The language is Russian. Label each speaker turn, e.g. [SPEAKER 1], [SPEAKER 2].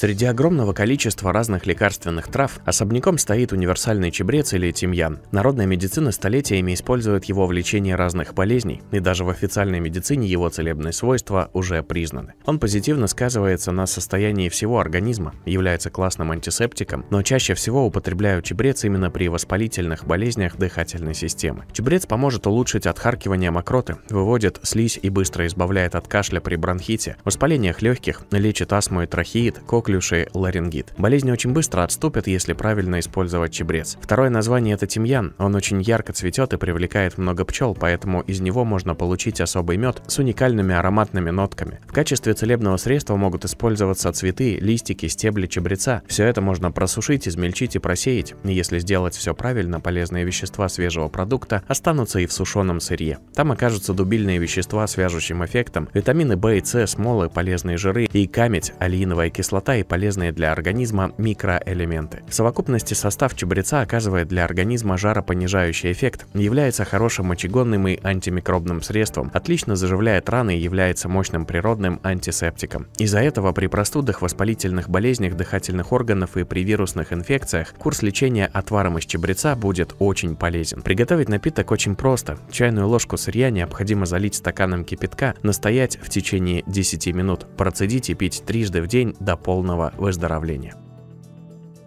[SPEAKER 1] Среди огромного количества разных лекарственных трав особняком стоит универсальный чебрец или тимьян. Народная медицина столетиями использует его в лечении разных болезней, и даже в официальной медицине его целебные свойства уже признаны. Он позитивно сказывается на состоянии всего организма, является классным антисептиком, но чаще всего употребляют чебрец именно при воспалительных болезнях дыхательной системы. Чебрец поможет улучшить отхаркивание мокроты, выводит слизь и быстро избавляет от кашля при бронхите, воспалениях легких, лечит астму и трахеид, кок клюши ларингит. Болезни очень быстро отступят, если правильно использовать чебрец. Второе название это тимьян. Он очень ярко цветет и привлекает много пчел, поэтому из него можно получить особый мед с уникальными ароматными нотками. В качестве целебного средства могут использоваться цветы, листики, стебли чебреца. Все это можно просушить, измельчить и просеять. Если сделать все правильно, полезные вещества свежего продукта останутся и в сушеном сырье. Там окажутся дубильные вещества с вяжущим эффектом, витамины В и С, смолы, полезные жиры и камедь, алииновая кислота и полезные для организма микроэлементы. В совокупности состав чабреца оказывает для организма жаропонижающий эффект, является хорошим мочегонным и антимикробным средством, отлично заживляет раны и является мощным природным антисептиком. Из-за этого при простудах, воспалительных болезнях дыхательных органов и при вирусных инфекциях курс лечения отваром из чабреца будет очень полезен. Приготовить напиток очень просто. Чайную ложку сырья необходимо залить стаканом кипятка, настоять в течение 10 минут, процедить и пить трижды в день до полного полного выздоровления.